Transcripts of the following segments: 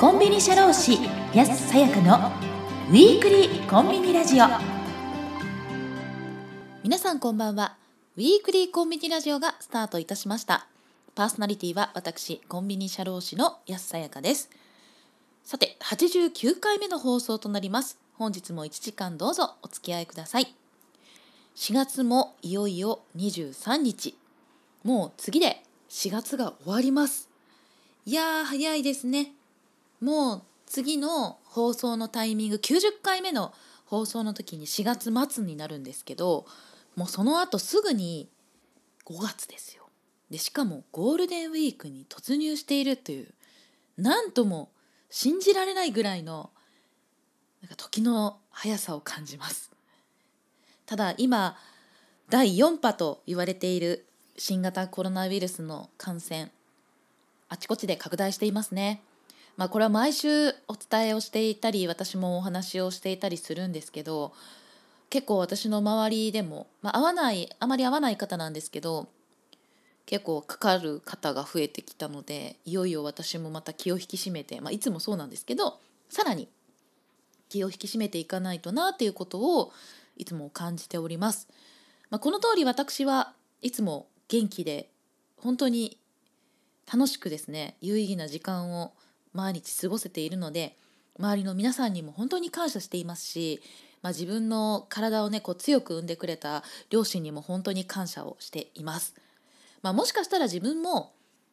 コンビニ社労士安さやかのウィークリーコンビニラジオ皆さんこんばんはウィークリーコンビニラジオがスタートいたしましたパーソナリティは私コンビニ社労士の安さやかですさて89回目の放送となります本日も1時間どうぞお付き合いください4月もいよいよ23日もう次で4月が終わりますいやー早いですねもう次の放送のタイミング90回目の放送の時に4月末になるんですけどもうその後すぐに5月ですよでしかもゴールデンウィークに突入しているというなんとも信じられないぐらいのなんか時の速さを感じますただ今第4波と言われている新型コロナウイルスの感染あちこちで拡大していますねまあ、これは毎週お伝えをしていたり私もお話をしていたりするんですけど結構私の周りでも、まあ、会わないあまり会わない方なんですけど結構かかる方が増えてきたのでいよいよ私もまた気を引き締めて、まあ、いつもそうなんですけどさらに気を引き締めていかないとなっていうことをいつも感じております。まあ、この通り私はいつも元気で本当に楽しくですね有意義な時間を毎日過ごせているので周りの皆さんにも本当に感謝していますし、まあ、自分の体をねこう強く産んでくれた両親にも本当に感謝をしています。まあ、もしかしたら自分も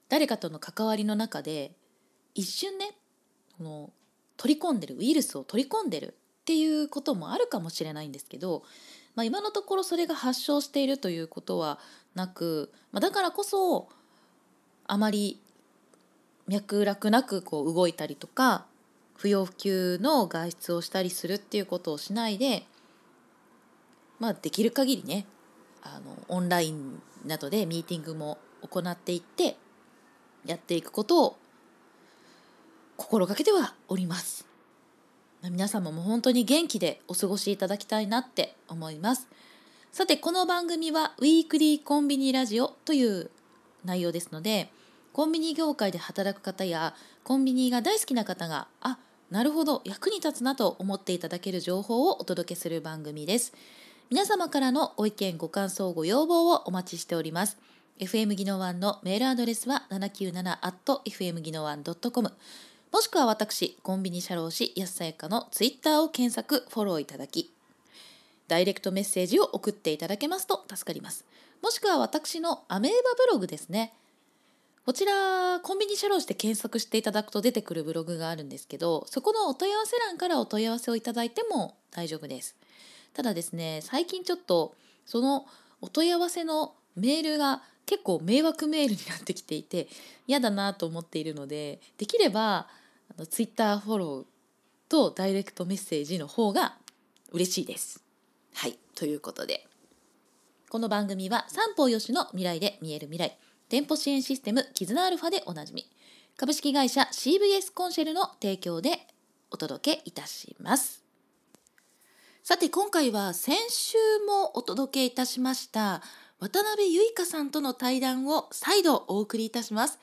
誰かとの関わりの中で一瞬ねこの取り込んでるウイルスを取り込んでるっていうこともあるかもしれないんですけど、まあ、今のところそれが発症しているということはなく、まあ、だからこそあまり脈絡なくこう動いたりとか不要不急の外出をしたりするっていうことをしないで、まあ、できる限りねあのオンラインなどでミーティングも行っていってやっていくことを心がけてはおります。皆様も本当に元気でお過ごしいただきたいなって思います。さてこの番組は「ウィークリーコンビニラジオ」という内容ですのでコンビニ業界で働く方やコンビニが大好きな方があなるほど役に立つなと思っていただける情報をお届けする番組です皆様からのご意見ご感想ご要望をお待ちしております FM 技能ンのメールアドレスは 797-FM 技能ン c o m もしくは私コンビニ社労士安さやかのツイッターを検索フォローいただきダイレクトメッセージを送っていただけますと助かりますもしくは私のアメーバブログですねこちらコンビニ社労士で検索していただくと出てくるブログがあるんですけどそこのお問い合わせ欄からお問い合わせをいただいても大丈夫ですただですね最近ちょっとそのお問い合わせのメールが結構迷惑メールになってきていて嫌だなと思っているのでできればあの Twitter フォローとダイレクトメッセージの方が嬉しいです。はいということでこの番組は三方よしの未来で見える未来店舗支援システム絆アルファでおなじみ株式会社 CVS コンシェルの提供でお届けいたしますさて今回は先週もお届けいたしました渡辺由香さんとの対談を再度お送りいたします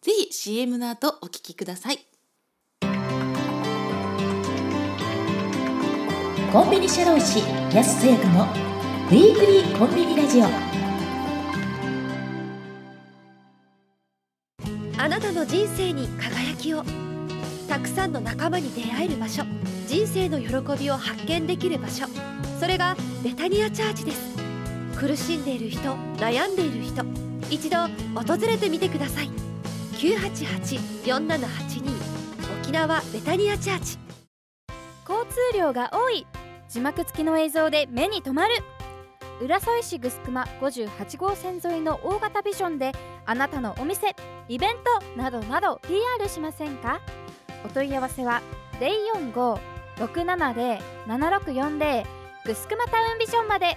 ぜひ CM の後お聞きくださいコンビニ社労士安末のウィークリーコンビニラジオあなたの人生に輝きをたくさんの仲間に出会える場所人生の喜びを発見できる場所それがベタニアチャーチです苦しんでいる人悩んでいる人一度訪れてみてください988-4782沖縄ベタニアチャーチ交通量が多い字幕付きの映像で目に留まる浦添市ぐすくま58号線沿いの大型ビジョンであなたのお店イベントなどなど PR しませんかお問い合わせは045-670-7640ぐすくまタウンビジョンまで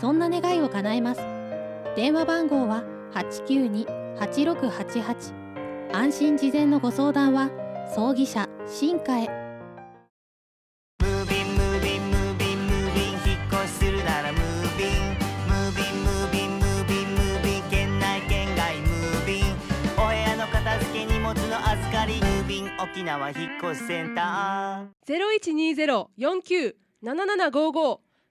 そんな願いを叶えます電話番号は892-8688安心事前のご相談は葬儀社新華へ沖縄引越しセンターゼロ一二ゼロ四九七七五五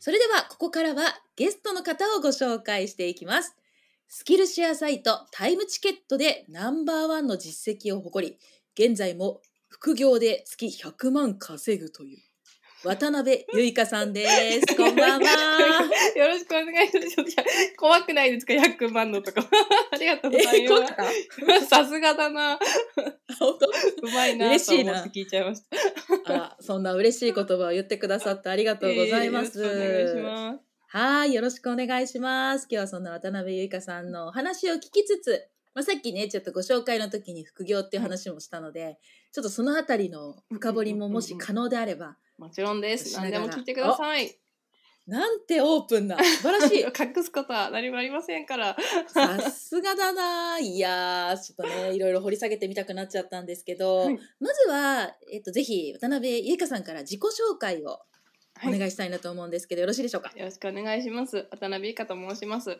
それではここからはゲストの方をご紹介していきます。スキルシェアサイトタイムチケットでナンバーワンの実績を誇り、現在も副業で月100万稼ぐという渡辺ゆいかさんです。こんばんは。よろしくお願いします。怖くないですか1バ万のとか。ありがとうございます。さすがだな。うまいな嬉しいな聞いちゃいました。あ、そんな嬉しい言葉を言ってくださってありがとうございます。お願いします。はい、よろしくお願いします。今日はそんな渡辺ゆいかさんのお話を聞きつつ、まあ、さっきね、ちょっとご紹介の時に副業っていう話もしたので、ちょっとそのあたりの深掘りももし可能であれば、もちろんです。何でも聞いてください。なんてオープンな素晴らしい 隠すことは何もありませんからさすがだないやちょっとねいろいろ掘り下げてみたくなっちゃったんですけど、はい、まずは、えっと、ぜひ渡辺優香さんから自己紹介をお願いしたいなと思うんですけど、よろしいでしょうかよろしくお願いします渡辺香と申します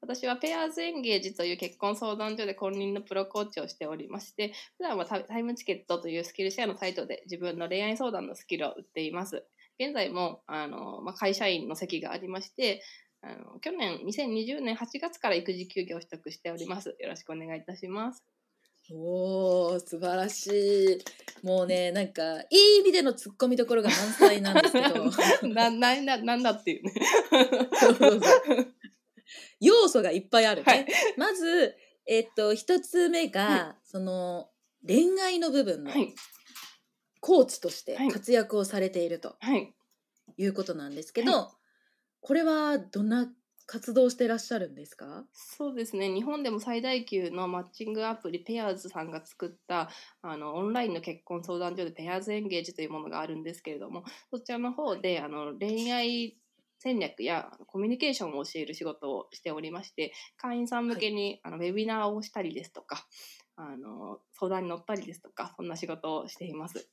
私はペアーズエンゲージという結婚相談所で婚姻のプロコーチをしておりまして、普段はタイムチケットというスキルシェアのサイトで自分の恋愛相談のスキルを売っています。現在もあの、まあ、会社員の席がありまして、あの去年2020年8月から育児休業を取得しております。よろしくお願いいたします。おお素晴らしい。もうね、なんか、いい意味での突っ込みどころが満載なんですけど。な、な、な、んだっていうね。要素がいっぱいあるね。はい、まず、えっと、一つ目が、はい、その、恋愛の部分の、コーチとして活躍をされていると、い、うことなんですけど、はい、これはどんな活動してらっしゃるんですかそうですね日本でも最大級のマッチングアプリペアーズさんが作ったあのオンラインの結婚相談所でペアーズエンゲージというものがあるんですけれどもそちらの方であの恋愛戦略やコミュニケーションを教える仕事をしておりまして会員さん向けに、はい、あのウェビナーをしたりですとかあの相談に乗ったりですとかそんな仕事をしています。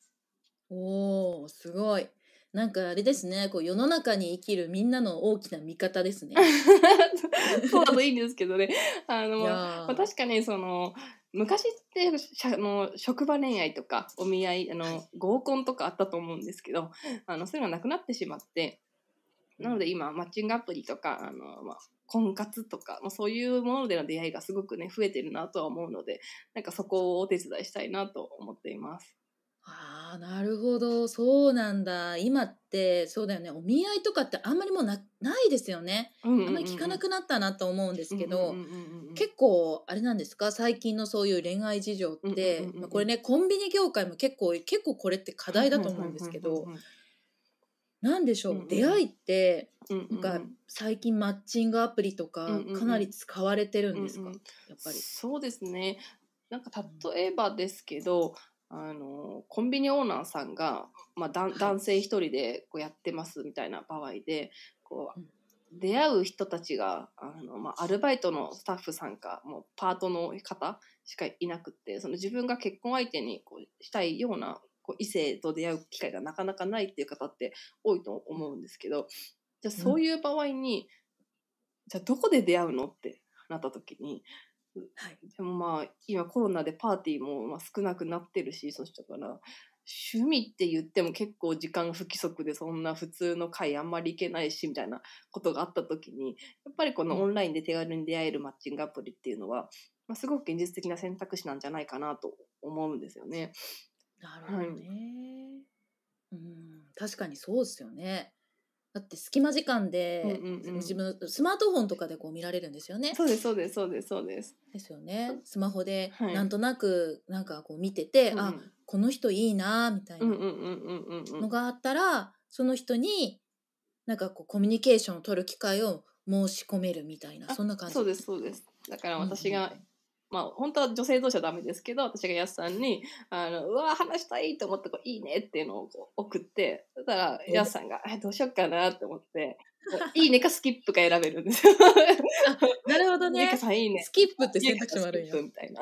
おーすごいなんかあれですね、こう世の中に生きるみんなの大きな味方ですね。そうだといいんですけどね。あの、まあ、確かにその、昔ってしゃの職場恋愛とかお見合いあの合コンとかあったと思うんですけどあのそういうのがなくなってしまってなので今マッチングアプリとかあの、まあ、婚活とか、まあ、そういうものでの出会いがすごくね増えてるなとは思うのでなんかそこをお手伝いしたいなと思っています。ああ、なるほど。そうなんだ。今って、そうだよね。お見合いとかってあんまりもうな、ないですよね。あんまり聞かなくなったなと思うんですけど、結構、あれなんですか最近のそういう恋愛事情って、まあ、これね、コンビニ業界も結構、結構これって課題だと思うんですけど、なんでしょう、出会いって、なんか最近マッチングアプリとか、かなり使われてるんですか、やっぱり。そうですね。なんか例えばですけど、あのコンビニオーナーさんが、まあ、男性一人でこうやってますみたいな場合でこう出会う人たちがあの、まあ、アルバイトのスタッフさんかもうパートの方しかいなくってその自分が結婚相手にこうしたいようなこう異性と出会う機会がなかなかないっていう方って多いと思うんですけどじゃあそういう場合に、うん、じゃあどこで出会うのってなった時にはい、でもまあ今コロナでパーティーもまあ少なくなってるしそしたから趣味って言っても結構時間不規則でそんな普通の会あんまり行けないしみたいなことがあった時にやっぱりこのオンラインで手軽に出会えるマッチングアプリっていうのは、まあ、すごく現実的な選択肢なんじゃないかなと思うんですよね。なるほどね、はい、うん確かにそうですよね。だって隙間時間で、うんうんうん、自分スマートフォンとかでこう見られるんですよね。そうですそうですそうですそうです。ですよね。スマホでなんとなくなんかこう見てて、はい、あこの人いいなみたいなのがあったらその人になんかこうコミュニケーションを取る機会を申し込めるみたいなそんな感じ。そうですそうです。だから私がまあ、本当は女性同士はダメですけど、私がやすさんに、あの、うわ、話したいと思ってこう、いいねっていうのを送って、そしたら、やすさんが、え、どうしよっかなって思って、いいねかスキップか選べるんですよ。なるほどね。いいね。スキップって選択肢もあるんや。みたいな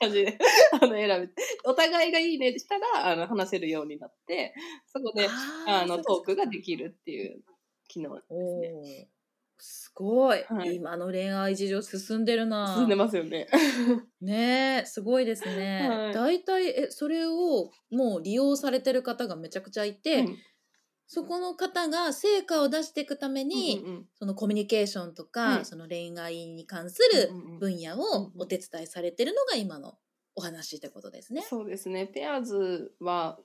感じで、あの、選べて、お互いがいいねでしたら、あの、話せるようになって、そこで、あの、トークができるっていう機能ですね。すごい、はい今の恋愛事情進んでるな。進んでますよね。ねすごいですね。はいたいえ、それをもう利用されてる方がめちゃくちゃいて、うんそこの方が成果を出していくために、うんうんそのコミュニケーションとか、うんその恋愛に関する分野をお手伝いされてるのが今のお話ってことですね。そうですね。ペアーズは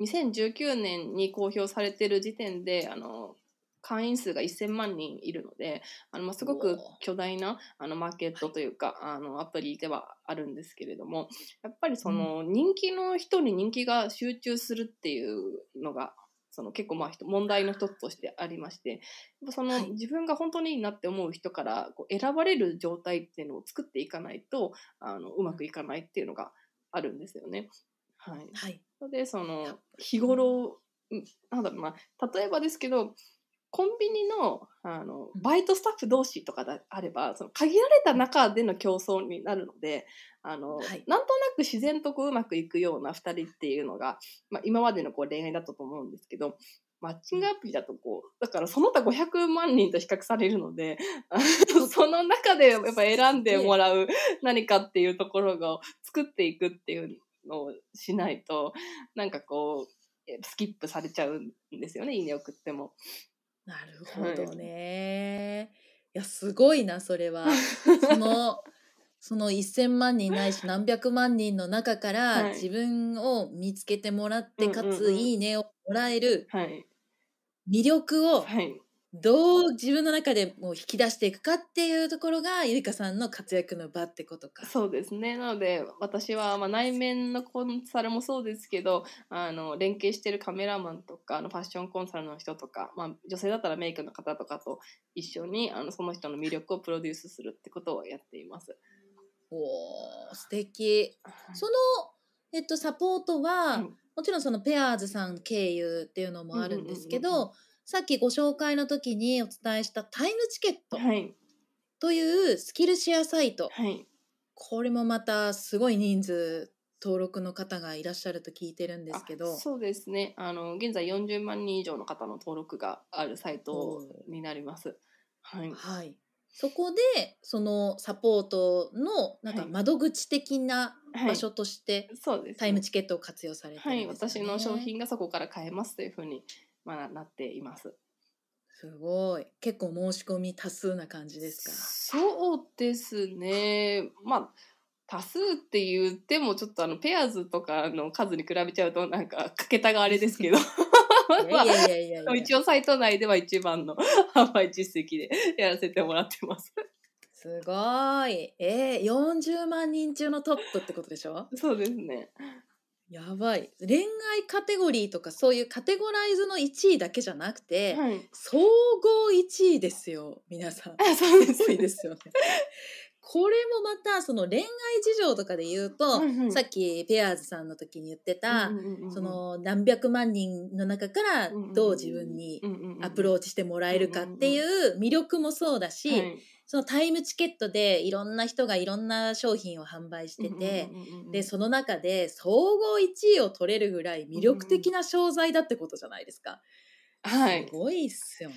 2019年に公表されてる時点で、あの会員数が1000万人いるのであの、まあ、すごく巨大なあのマーケットというか、あのアプリではあるんですけれどもやっぱりその人気の人に人気が集中するっていうのがその結構まあ問題の一つとしてありましてその自分が本当にいいなって思う人からこう選ばれる状態っていうのを作っていかないとあのうまくいかないっていうのがあるんですよね。はい、はい、でその日頃なんだろうな例えばですけどコンビニのあのバイトスタッフ同士とかであればその限られた中での競争になるのであの、はい、なんとなく自然とこううまくいくような2人っていうのが、まあ、今までのこう恋愛だったと思うんですけどマッチングアプリだとこうだからその他500万人と比較されるのでその中でやっぱ選んでもらう何かっていうところが作っていくっていうのをしないとなんかこうスキップされちゃうんですよねいいね送っても。なるほどね。いや、すごいな、それは。その、その1,000万人ないし何百万人の中から自分を見つけてもらって、うんうんかうんつ「いいね」をもらえる魅力をはい。どう自分の中でもう引き出していくかっていうところがゆりかさんの活躍の場ってことか。そうですねなので私はまあ内面のコンサルもそうですけどあの連携してるカメラマンとかのファッションコンサルの人とか、まあ、女性だったらメイクの方とかと一緒にあのその人の魅力をプロデュースするってことをやっています。お素敵その、えっと、サポートは、うん、もちろんそのペアーズさん経由っていうのもあるんですけど、うんうんうんうんさっきご紹介の時にお伝えしたタイムチケットというスキルシェアサイト、はい、これもまたすごい人数登録の方がいらっしゃると聞いてるんですけどそうですねあの現在40万人以上の方の登録があるサイトになります。はい、はい、そこでそのサポートのなんか窓口的な場所としてタイムチケットを活用されて、ねはいはい、はい、私の商品がそこから買えますというふうにまあ、なっています。すごい。結構申し込み多数な感じですかそうですね。まあ、多数って言っても、ちょっとあの、ペアーズとかの数に比べちゃうと、なんか、かけたがあれですけど。一応サイト内では一番の販売実績でやらせてもらってます。すごい。えー、40万人中のトップってことでしょそうですね。やばい恋愛カテゴリーとかそういうカテゴライズの1位だけじゃなくて、はい、総合1位ですよ皆さん。そうですいですよね。これもまたその恋愛事情とかで言うと、はいはい、さっきペアーズさんの時に言ってた、うんうんうん、その何百万人の中からどう自分にアプローチしてもらえるかっていう魅力もそうだし、はい、そのタイムチケットでいろんな人がいろんな商品を販売してて、で、その中で総合1位を取れるぐらい魅力的な商材だってことじゃないですか。はい。すごいっすよね。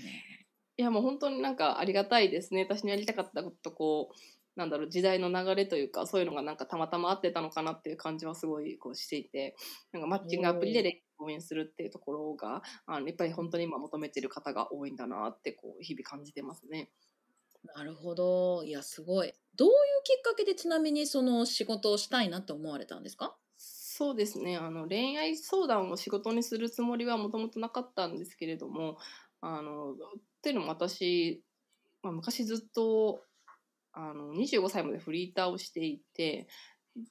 いや、もう本当になんかありがたいですね。私のやりたかったことこう、なんだろう、時代の流れというか、そういうのがなんかたまたま合ってたのかなっていう感じはすごいこうしていて、なんかマッチングアプリで応援するっていうところが、あのやっぱり本当に今求めてる方が多いんだなってこう、日々感じてますね。なるほど。いや、すごい。どういうきっかけでちなみにその仕事をしたいなって思われたんですかそうですねあの恋愛相談を仕事にするつもりはもともとなかったんですけれどもあのっていうのも私、まあ、昔ずっとあの二十五歳までフリーターをしていて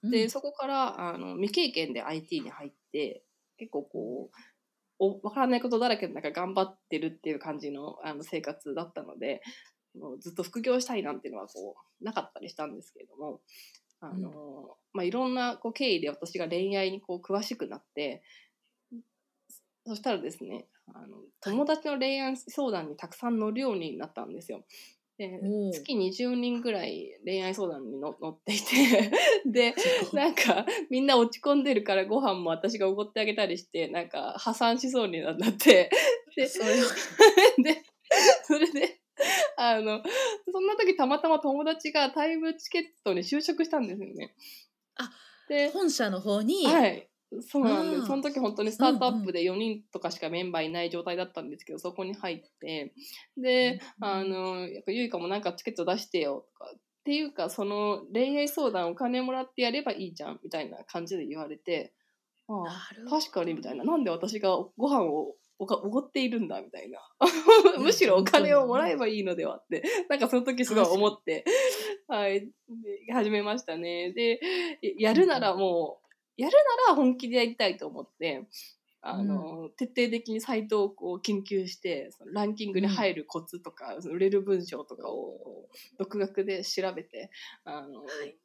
で、うん、そこからあの未経験で IT に入って結構こうお分からないことだらけの中頑張ってるっていう感じのあの生活だったのでずっと副業したいなんていうのはこうなかったりしたんですけれどもあの、うん、まあ、いろんなこう経緯で私が恋愛にこう詳しくなってそしたらですねあの友達の恋愛相談にたくさん乗るようになったんですよ。で月20人ぐらい恋愛相談に乗っていて でなんかみんな落ち込んでるからご飯も私がおごってあげたりしてなんか破産しそうになってでそ でそれで あの、そんな時たまたま友達がタイムチケットに就職したんですよね。あ、で、本社の方に。はい。そうなんです。その時本当にスタートアップで4人とかしかメンバーいない状態だったんですけど、そこに入って、で、あの、やっぱゆいかもなんかチケット出してよとか、っていうか、その恋愛相談お金もらってやればいいじゃんみたいな感じで言われて、ああ確かにみたいな。なんで私がご飯をおか、おごっているんだ、みたいな。むしろお金をもらえばいいのではって、なんかその時すごい思って、はい、始めましたね。で、やるならもう、やるなら本気でやりたいと思って、あの、うん、徹底的にサイトをこう研究してそのランキングに入るコツとか、うん、売れる文章とかを独学で調べてあの、はい、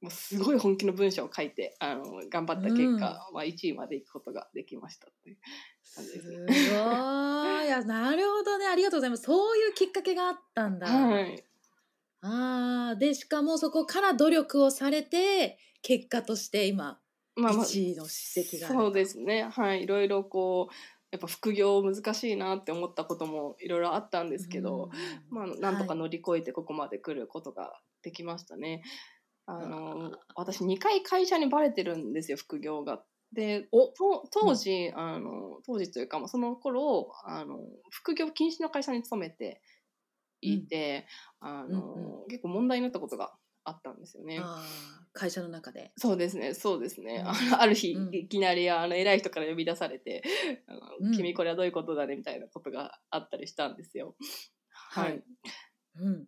もうすごい本気の文章を書いてあの頑張った結果、うん、まあ、1位までいくことができましたってすごい。なるほどね。ありがとうございます。そういうきっかけがあったんだ。はい。あで、しかもそこから努力をされて、結果として今、まあまあ、1位の史跡がそうですね。はい。いろいろこう、やっぱ副業難しいなって思ったこともいろいろあったんですけど、まあ、なんとか乗り越えてここまで来ることができましたね。はい、あの私2回会社にバレてるんですよ副業がで当時あの当時というか、その頃あの副業禁止の会社に勤めていて、あの、結構問題になったことがあったんですよね。会社の中でそうですねそうですね、うん、ある日、うん、いきなりあの偉い人から呼び出されて「あのうん、君これはどういうことだね」みたいなことがあったりしたんですよ。はい、はい、うん、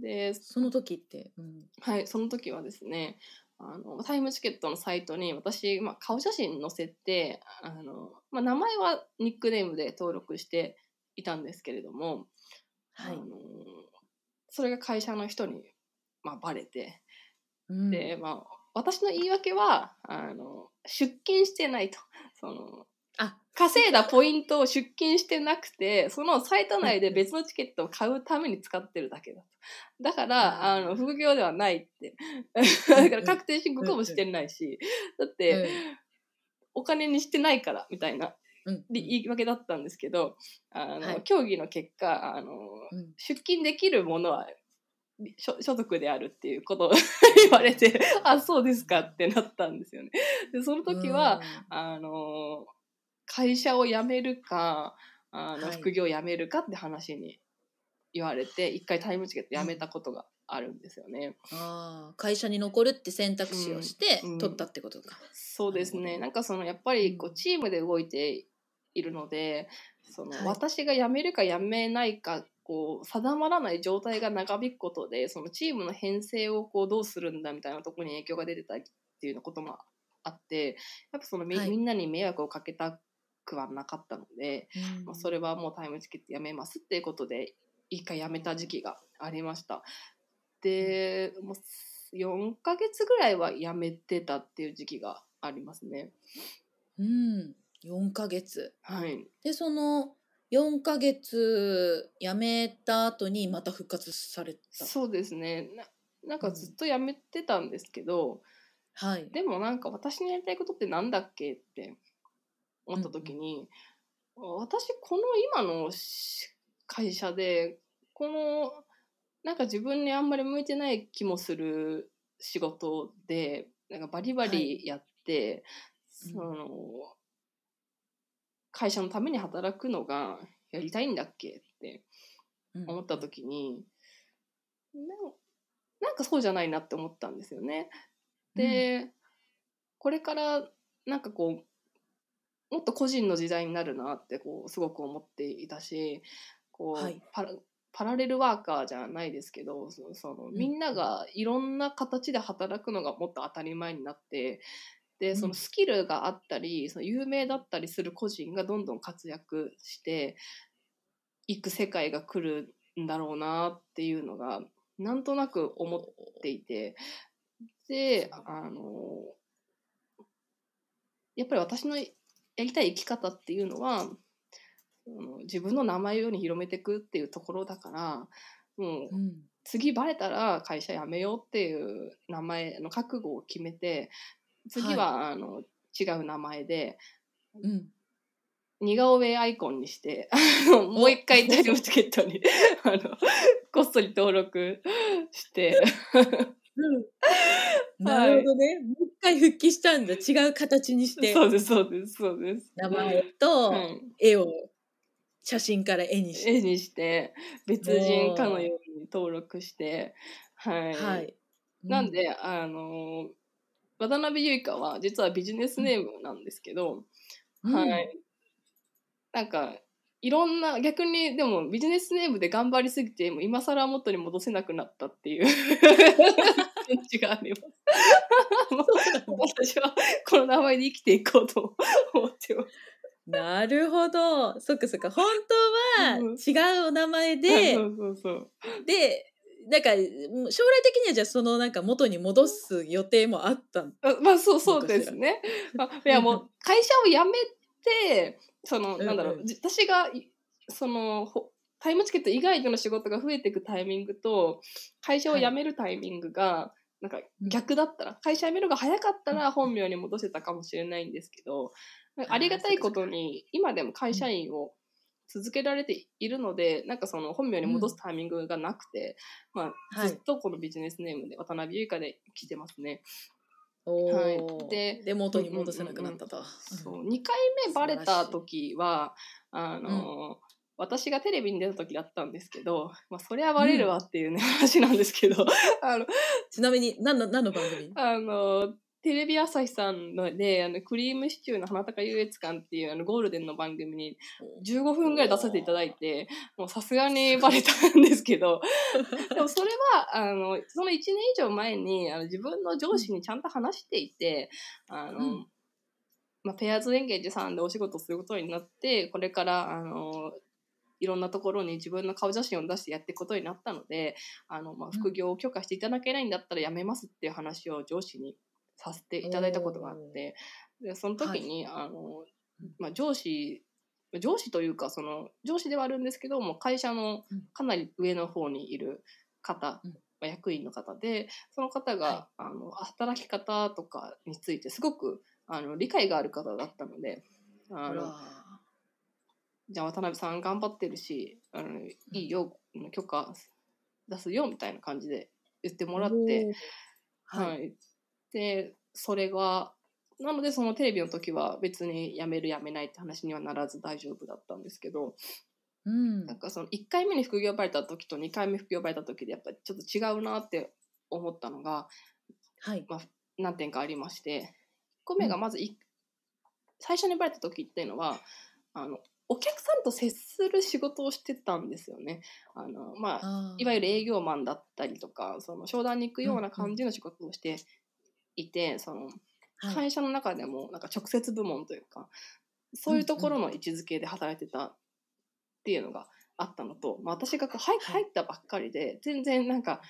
でその時って、はいその時はですねあのタイムチケットのサイトに私、まあ、顔写真載せてあの、まあ、名前はニックネームで登録していたんですけれども、はい、あのそれが会社の人に、まあ、バレて、うん、で、まあ、私の言い訳はあの出勤してないとその稼いだポイントを出金してなくて、そのサイト内で別のチケットを買うために使ってるだけだと。だから、あの、副業ではないって。だから確定申告もしてないし、だって、お金にしてないから、みたいな。言い訳だったんですけど、あの、はい、競技の結果、あの、出金できるものは所所得であるっていうことを 言われてあそうですかってなったんですよね。でその時は、あの会社を辞めるかあの、はい、副業を辞めるかって話に言われて一回タイムチケット辞めたことがあるんですよね。うん、あ会社に残るって選択肢をして、取ったってことか。そうですねなんかそのやっぱりこうチームで動いているのでその、はい、私が辞めるか辞めないかこう定まらない状態が長引くことでそのチームの編成をこうどうするんだみたいなところに影響が出てたりっていうようなこともあってやっぱそのみはい、みんなに迷惑をかけたくはなかったので、うん、まあ、それはもうタイムチケットやめますっていうことで一回やめた時期がありました。でもう4ヶ月ぐらいはやめてたっていう時期がありますね。うん、4ヶ月。はい。でその4ヶ月やめた後にまた復活された。そうですね。ななんかずっとやめてたんですけど、うん、はい。でもなんか私のやりたいことってなんだっけって思った時に、うん、私この今の会社でこのなんか自分にあんまり向いてない気もする仕事でなんかバリバリやって、はい、その、会社のために働くのがやりたいんだっけって思った時に、うん、なんかそうじゃないなって思ったんですよね。で、これからなんかこうもっと個人の時代になるなってこうすごく思っていたしこう、はい、パラパラレルワーカーじゃないですけどそのみんながいろんな形で働くのがもっと当たり前になってでそのスキルがあったりその有名だったりする個人がどんどん活躍していく世界が来るんだろうなっていうのがなんとなく思っていてであのやっぱり私のやりたい生き方っていうのは自分の名前をに広めていくっていうところだからもう、次バレたら会社辞めようっていう名前の覚悟を決めて次は、あの違う名前で、うん、似顔絵アイコンにしてもう一回タイムチケットにあのこっそり登録してなるほどね。もう一回復帰したんだ。違う形にして。そうです、そうです、そうです。名前と絵を、写真から絵にして。絵にして、別人かのように登録して、はい。はい、なんで、うん、あの、渡辺優香は実はビジネスネームなんですけど、うん、はい。なんか、いろんな逆にでもビジネスネームで頑張りすぎても今更元に戻せなくなったっていう 価値があれば私はこの名前で生きていこうと思ってます。なるほど。そっかそっか。本当は違うお名前で、で、なんか将来的にはじゃあそのなんか元に戻す予定もあったまあそうそうですね。あ、いやもう会社を辞めて、そのなんだろう、うんうん、私がそのタイムチケット以外での仕事が増えていくタイミングと会社を辞めるタイミングが、なんか逆だったら、会社辞めるが早かったら本名に戻せたかもしれないんですけど、ありがたいことに今でも会社員を続けられているので、なんかその本名に戻すタイミングがなくて、まあ、ずっとこのビジネスネームで渡辺優香で来てますね。はい、でで元に戻せなくなったと。うんうんうん、そう2回目バレた時はあの、うん、私がテレビに出た時だったんですけど、まあ、そりゃバレるわっていうね、話なんですけどあのちなみに何の何の番組あのテレビ朝日さんので、あの、クリームシチューの花高優越感っていう、あの、ゴールデンの番組に15分ぐらい出させていただいて、もうさすがにバレたんですけど、でもそれは、あの、その1年以上前に、あの、自分の上司にちゃんと話していて、あの、うんまあ、ペアーズエンゲージさんでお仕事することになって、これから、あの、いろんなところに自分の顔写真を出してやっていくことになったのであの、まあ、副業を許可していただけないんだったらやめますっていう話を上司にさせていただいたことがあってでその時に、あのまあ、上司上司というかその上司ではあるんですけども会社のかなり上の方にいる方、うん、役員の方でその方が、はい、あの働き方とかについてすごくあの理解がある方だったのであのじゃあ渡辺さん頑張ってるしあのいいよ許可出すよみたいな感じで言ってもらって、はい、はい、でそれがなのでそのテレビの時は別にやめるやめないって話にはならず大丈夫だったんですけど、うん、なんかその1回目に副業バレた時と2回目副業バレた時でやっぱりちょっと違うなって思ったのが、はいまあ、何点かありまして1個目がまず、うん、最初にバレた時っていうのはあのお客さんと接する仕事をしてたんですよね。あのまあ、いわゆる営業マンだったりとかその商談に行くような感じの仕事をしていて、うんうん、その会社の中でもなんか直接部門というかそういうところの位置づけで働いてたっていうのがあったのと、まあ、私がこう入ったばっかりで全然なんか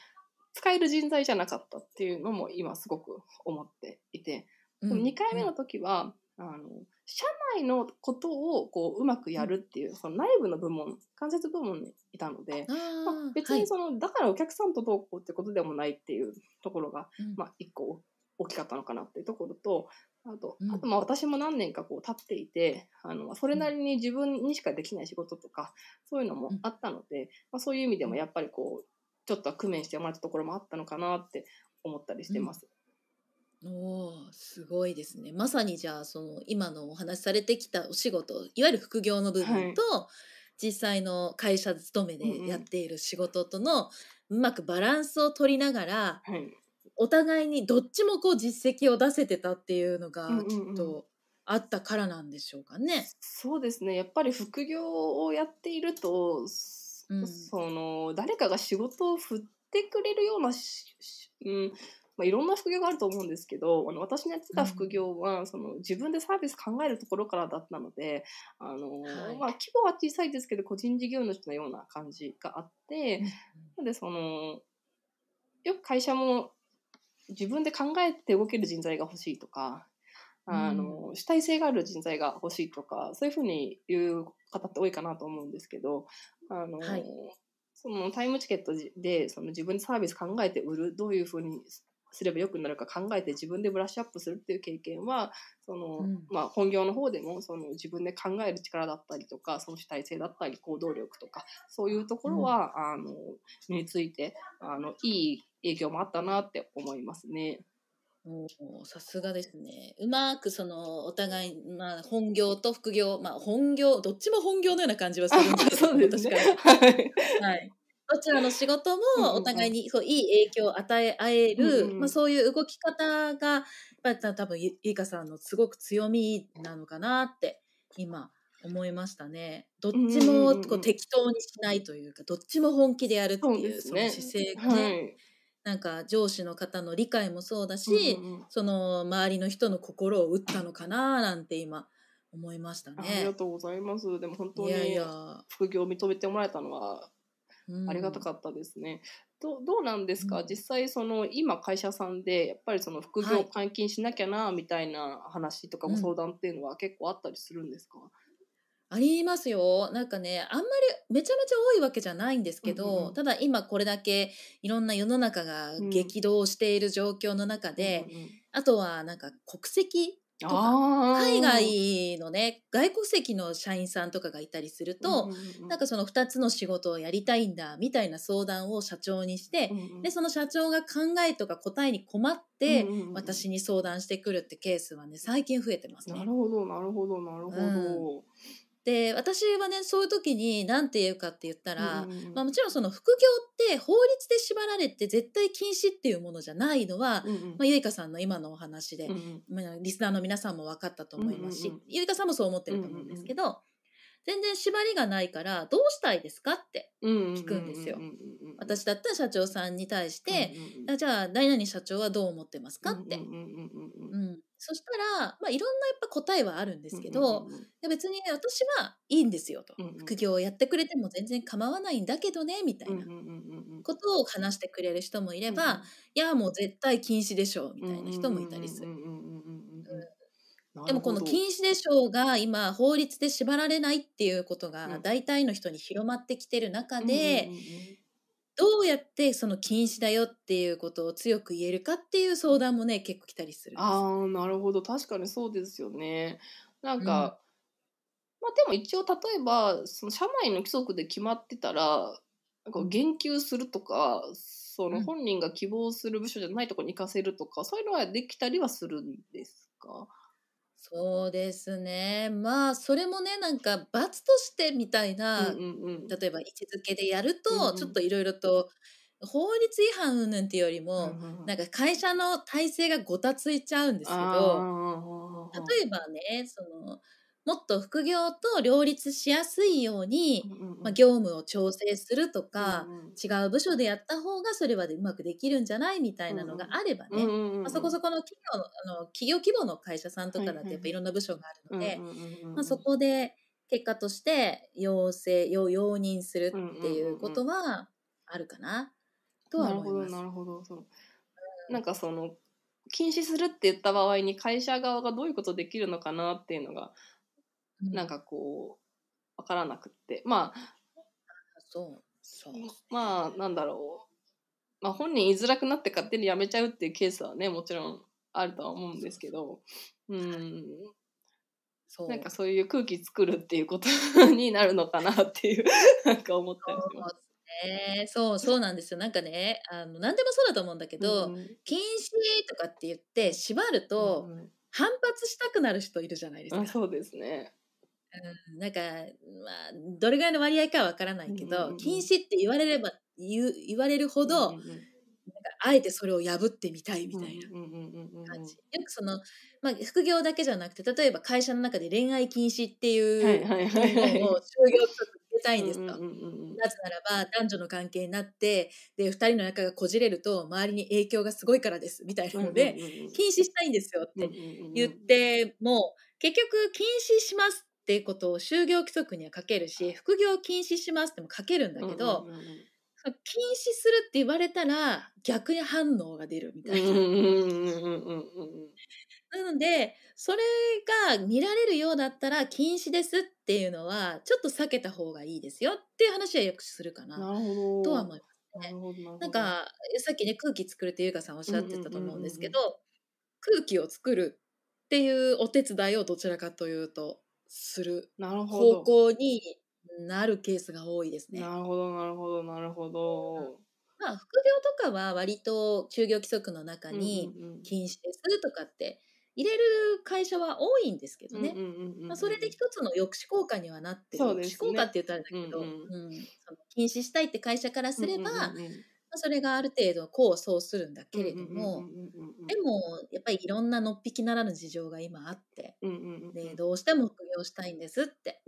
使える人材じゃなかったっていうのも今すごく思っていて。で2回目の時は、あの社内のことをこううまくやるっていう、その内部の部門間接部門にいたのでまあ、別にその、はい、だからお客さんとどうこうってことでもないっていうところが、うん、まあ、一個大きかったのかなっていうところとあと、あとまあ私も何年かこう経っていて、あの、それなりに自分にしかできない仕事とか、そういうのもあったので、まあそういう意味でもやっぱりこう、ちょっとは工面してもらったところもあったのかなって思ったりしてます。おお、すごいですね。まさにじゃあその今のお話しされてきたお仕事、いわゆる副業の部分と、はい、実際の会社勤めでやっている仕事とのうまくバランスを取りながら、はい、お互いにどっちもこう実績を出せてたっていうのがきっとあったからなんでしょうかね。うんうんうん、そうですね。やっぱり副業をやっていると、うん、その誰かが仕事を振ってくれるようなうん、まあ、いろんな副業があると思うんですけどあの私のやってた副業は、うん、その自分でサービス考えるところからだったのであの、はい、まあ、規模は小さいですけど個人事業主のような感じがあって、うん、なんでそのよく会社も自分で考えて動ける人材が欲しいとかあの、うん、主体性がある人材が欲しいとかそういうふうに言う方って多いかなと思うんですけどあの、はい、そのタイムチケットでその自分でサービス考えて売るどういうふうにすればよくなるか考えて自分でブラッシュアップするっていう経験はその、うん、まあ、本業の方でもその自分で考える力だったりとかその主体性だったり行動力とかそういうところは、うん、あの身についてあのいい影響もあったなって思いますね。さすがですね。うまくそのお互い、まあ、本業と副業、まあ、本業どっちも本業のような感じはするんですけど、ね、確かに、はい、はい、どちらの仕事もお互いにそういい影響を与え合える、うんうん、まあ、そういう動き方がやっぱり多分ゆいかさんのすごく強みなのかなって今思いましたね。どっちもこう適当にしないというか、どっちも本気でやるっていうその姿勢がね。はいなんか上司の方の理解もそうだし、うんうんその周りの人の心を打ったのかななんて今思いましたね。ありがとうございます。でも本当に副業を認めてもらえたのはありがたかったですね。どどうなんですか、うん、実際その今会社さんでやっぱりその副業解禁しなきゃなみたいな話とかご相談っていうのは結構あったりするんですか、うん、ありますよ。なんかね、あんまりめちゃめちゃ多いわけじゃないんですけど、うんうん、ただ今これだけいろんな世の中が激動している状況の中で、うんうんうん、あとはなんか国籍海外のね外国籍の社員さんとかがいたりすると、うんうんうん、なんかその2つの仕事をやりたいんだみたいな相談を社長にして、うんうん、でその社長が考えとか答えに困って、うんうんうん、私に相談してくるってケースはね最近増えてますね。なるほどなるほどなるほど、うんで私はねそういう時に何て言うかって言ったら、うんまあ、もちろんその副業って法律で縛られて絶対禁止っていうものじゃないのは、うんまあ、ゆいかさんの今のお話で、うん、まあ、リスナーの皆さんも分かったと思いますし、うんうん、ゆいかさんもそう思ってると思うんですけど、うんうん全然縛りがないからどうしたいですかって聞くんですよ。私だったら社長さんに対して、うんうん、じゃあ何々社長はどう思ってますかって。そしたら、まあ、いろんなやっぱ答えはあるんですけど、別に私はいいんですよと、うんうん、副業をやってくれても全然構わないんだけどねみたいなことを話してくれる人もいれば、いやもう絶対禁止でしょうみたいな人もいたりする。でもこの禁止でしょうが今法律で縛られないっていうことが大体の人に広まってきてる中で、どうやってその禁止だよっていうことを強く言えるかっていう相談もね結構来たりするああなるほど確かにそうですよね。なんか、うん、まあでも一応例えばその社内の規則で決まってたらなんか言及するとかその本人が希望する部署じゃないとこに行かせるとか、うん、そういうのはできたりはするんですかそうですね。まあ、それもね、なんか罰としてみたいな、うんうんうん、例えば位置づけでやると、うんうん、ちょっといろいろと、法律違反うんぬんっていうよりも、うんうん、なんか会社の体制がごたついちゃうんですけど、例えばね、その、もっと副業と両立しやすいように、うんうん、まあ、業務を調整するとか、うんうん、違う部署でやった方がそれはうまくできるんじゃないみたいなのがあればね、まあ、そこそこの企業あの企業規模の会社さんとかだてやっぱいろんな部署があるので、まあ、そこで結果として要請要容認するっていうことはあるかなとは思います。なるほどなんかその禁止するって言った場合に会社側がどういうことできるのかなっていうのがなんかこう、わからなくって。まあ、そう、そう、まあ、なんだろう。まあ、本人言いづらくなって勝手にやめちゃうっていうケースはね、もちろんあるとは思うんですけど、うん。そうなんかそういう空気作るっていうことになるのかなっていう なんか思ったりします。ね、そうそうなんですよなんかねあの何でもそうだと思うんだけど、うん、禁止とかって言って縛ると、反発したくなる人いるじゃないですか。そうですねなんか、まあ、どれぐらいの割合かは分からないけど、禁止って言われれば言言われるほど、うんうん、なんかあえてそれを破ってみたいみたいな感じ。よくその、まあ、副業だけじゃなくて例えば会社の中で恋愛禁止っていうのを就業し則たいんですと。なぜならば男女の関係になってで2人の仲がこじれると周りに影響がすごいからですみたいなので、禁止したいんですよって言って、も結局禁止しますっていうことを就業規則には書けるし副業禁止しますっても書けるんだけど、うんうんうん、禁止するって言われたら逆に反応が出るみたいな。なのでそれが見られるようだったら禁止ですっていうのはちょっと避けた方がいいですよっていう話はよくするかなとは思います。ね、なんかさっきね空気作るって優香さんおっしゃってたと思うんですけど、うんうんうんうん、空気を作るっていうお手伝いをどちらかというとする方向になるケースが多いですね。なるほどなるほどなるほど。まあ、副業とかは割と就業規則の中に禁止ですとかって入れる会社は多いんですけどね、まあ、それで一つの抑止効果にはなってる、ね、抑止効果って言ったんだけど、うん禁止したいって会社からすれば、うんうんうん、それがある程度功を奏するんだけれどもでもやっぱりいろんなのっぴきならぬ事情が今あって、でどうしても副業したいんですって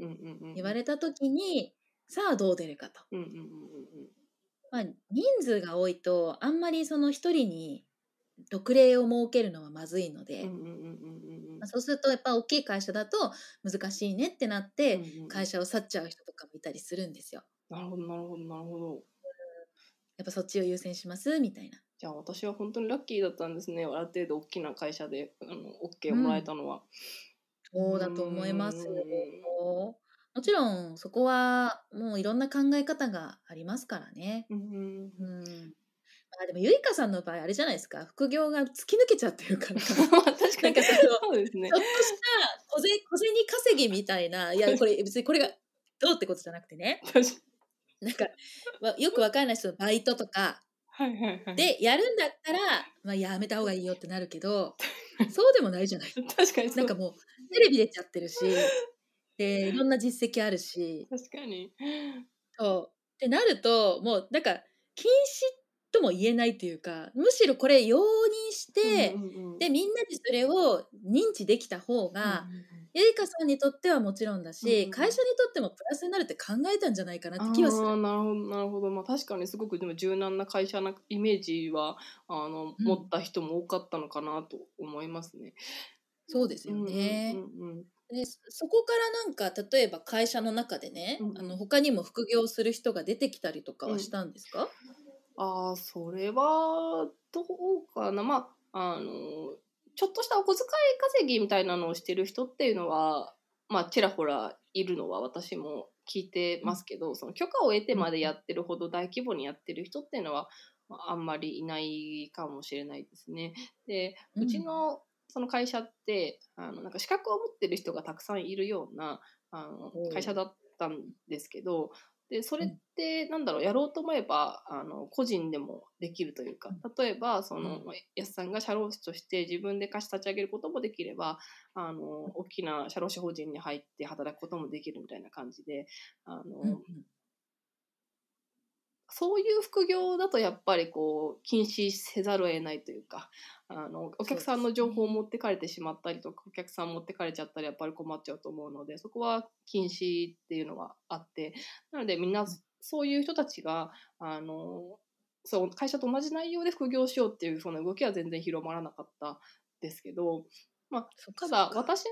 言われた時にさあどう出るかと。まあ、人数が多いとあんまりその一人に特例を設けるのはまずいので、そうするとやっぱ大きい会社だと難しいねってなって会社を去っちゃう人とかもいたりするんですよ。なるほどなるほどなるほど。やっぱそっちを優先しますみたいな。じゃあ私は本当にラッキーだったんですねある程度大きな会社であの OK をもらえたのは。うん、そうだと思いますもちろんそこはもういろんな考え方がありますからね。うん、うんあでもゆいかさんの場合あれじゃないですか副業が突き抜けちゃってるから 確かにそんかその、ね、ちょっとした小銭稼ぎみたいないやこれ別にこれがどうってことじゃなくてねなんか、まあ、よくわからない人のバイトとかでやるんだったら、まあ、やめた方がいいよってなるけど そうでもないじゃない確かになんかもうテレビ出ちゃってるしでいろんな実績あるし確かにそうってなるともうなんか禁止っとも言えないというかむしろこれ容認して、うんうん、でみんなでそれを認知できた方が、うんうん、ゆりかさんにとってはもちろんだし、うんうん、会社にとってもプラスになるって考えたんじゃないかなって気はする。なるほどなるほど、まあ、確かにすごくでも柔軟な会社なイメージはあの、持った人も多かったのかなと思いますね。うん、そうですよね、うんうんうんでそこからなんか例えば会社の中でね、うん、あの他にも副業する人が出てきたりとかはしたんですか、うんああ、それは、どうかな。まあ、あの、ちょっとしたお小遣い稼ぎみたいなのをしてる人っていうのは、まあ、ちらほらいるのは私も聞いてますけど、その許可を得てまでやってるほど大規模にやってる人っていうのは、まあ、あんまりいないかもしれないですね。で、うちのその会社って、あのなんか資格を持ってる人がたくさんいるようなあの会社だったんですけど、で、それってなんだろう、やろうと思えば、あの、個人でもできるというか、例えば、その、やすさんが社労士として自分で貸し立ち上げることもできれば、あの、大きな社労士法人に入って働くこともできるみたいな感じで、あの、そういう副業だとやっぱりこう禁止せざるを得ないというかあのお客さんの情報を持ってかれてしまったりとか、お客さん持ってかれちゃったらやっぱり困っちゃうと思うのでそこは禁止っていうのはあってなのでみんなそういう人たちがあのそう会社と同じ内容で副業しようっていうその動きは全然広まらなかったですけど、まあ、ただ私の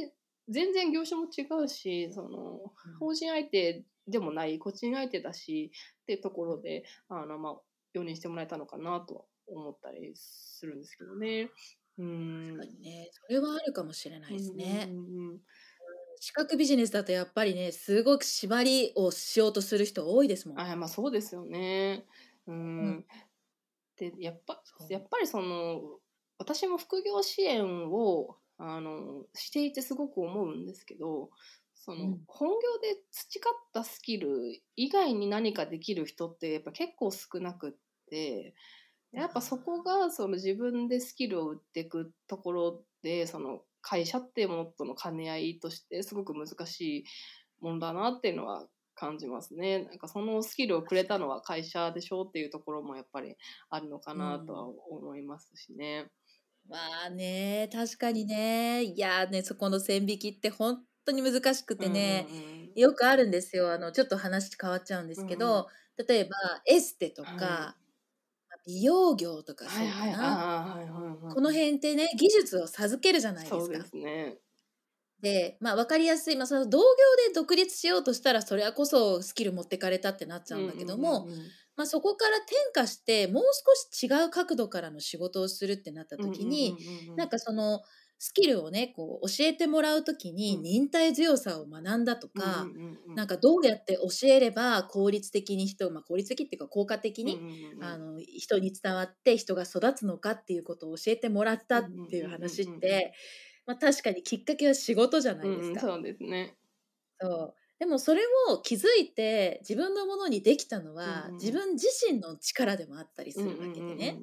場合全然業種も違うし、その、法人相手でもない、個人相手だし、ってところで、あの、まあ、容認してもらえたのかなとは思ったりするんですけどね。うん。確かにね、それはあるかもしれないですね。資格ビジネスだとやっぱりねすごく縛りをしようとする人多いですもん。あまあそうですよね。うん、でやっぱやっぱりその私も副業支援をあのしていてすごく思うんですけどその、うん、本業で培ったスキル以外に何かできる人ってやっぱ結構少なくってやっぱそこがその自分でスキルを売っていくところでその会社っていうものとの兼ね合いとしてすごく難しいものだなっていうのは感じますね。なんかそのスキルをくれたのは会社でしょうっていうところもやっぱりあるのかなとは思いますしね。まあね、確かにね。いやね、そこの線引きって本当に難しくてね、よくあるんですよ。あの、ちょっと話変わっちゃうんですけど、例えばエステとか、美容業とかそうかな。この辺ってね、技術を授けるじゃないですか。ですね。で、まあ分かりやすい、まあその同業で独立しようとしたら、それはこそスキル持ってかれたってなっちゃうんだけども、まあ、そこから転化してもう少し違う角度からの仕事をするってなった時に、うなんかそのスキルをねこう教えてもらう時に忍耐強さを学んだとか、うなんかどうやって教えれば効率的に人、まあ、効率的っていうか効果的に、あの人に伝わって人が育つのかっていうことを教えてもらったっていう話って、まあ、確かにきっかけは仕事じゃないですか。うん、そうですねそうでもそれを気づいて自分のものにできたのは、自分自身の力でもあったりするわけでね。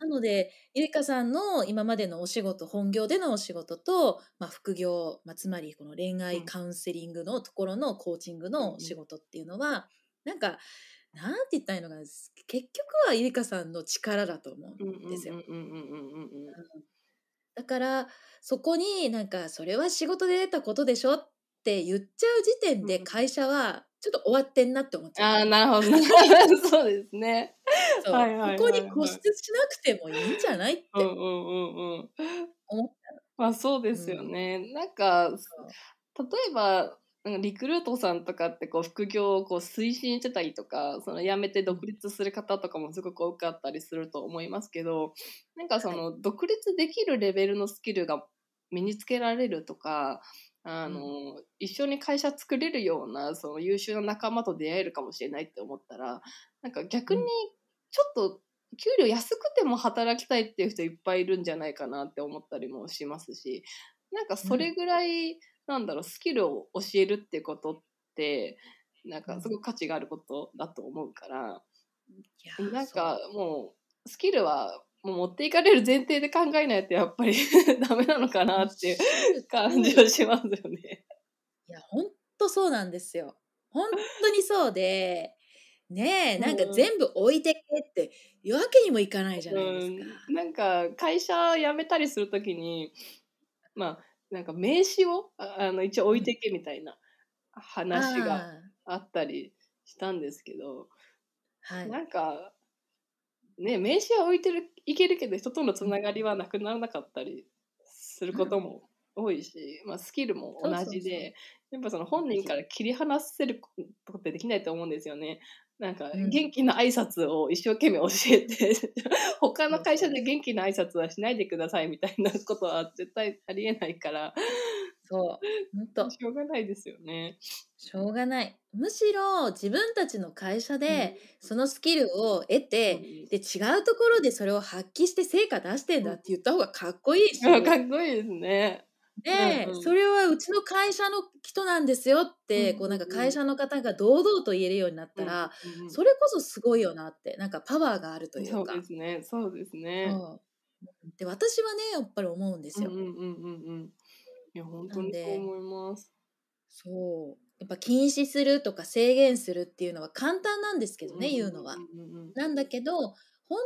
なのでゆりかさんの今までのお仕事本業でのお仕事と、まあ、副業、まあ、つまりこの恋愛カウンセリングのところのコーチングの仕事っていうのは、なんかなんて言ったらいいのかな結局はゆりかさんの力だと思うんですよ。だからそこになんかそれは仕事で得たことでしょっって言っちゃう時点で会社はちょっと終わってんなって思っちゃう。ああ、なるほど、そうですね。そう、はいはい、ここに固執しなくてもいいんじゃないってうんうんうんうんまあそうですよね。うん、なんか、例えば、なんかリクルートさんとかってこう副業をこう推進してたりとかその辞めて独立する方とかもすごく多かったりすると思いますけどなんかその独立できるレベルのスキルが身につけられるとかあの、うん、一緒に会社作れるようなその優秀な仲間と出会えるかもしれないって思ったらなんか逆にちょっと給料安くても働きたいっていう人いっぱいいるんじゃないかなって思ったりもしますしなんかそれぐらい、うん、なんだろうスキルを教えるってことってなんかすごく価値があることだと思うから、うん、なんかもうスキルはもう持っていかれる前提で考えないとやっぱり ダメなのかなっていう感じはしますよね。いや本当そうなんですよ。本当にそうで。ねえなんか全部置いてって言うわけにもいかないじゃないですか。うん、なんか会社辞めたりするときにまあなんか名刺をあの一応置いてけみたいな話があったりしたんですけど、はい、なんかね、名刺は置いてるいけるけど人とのつながりはなくならなかったりすることも多いし、まあ、スキルも同じでやっぱその本人から切り離せることってできないと思うんですよね。なんか元気な挨拶を一生懸命教えて、うん、他の会社で元気な挨拶はしないでくださいみたいなことは絶対ありえないからそう。本当。しょうがないですよね。しょうがない。むしろ自分たちの会社でそのスキルを得て、うん、で違うところでそれを発揮して成果出してんだって言った方がかっこいいし。うん、かっこいいですね。で、うんそれはうちの会社の人なんですよって、うん、こうなんか会社の方が堂々と言えるようになったら、うんうん、それこそすごいよなってなんかパワーがあるというかそうですねそうですねで私はねやっぱり思うんですよ、うんうんうんいや本当にそう思いますそうやっぱ禁止するとか制限するっていうのは簡単なんですけどね、言うのは、うん、なんだけど本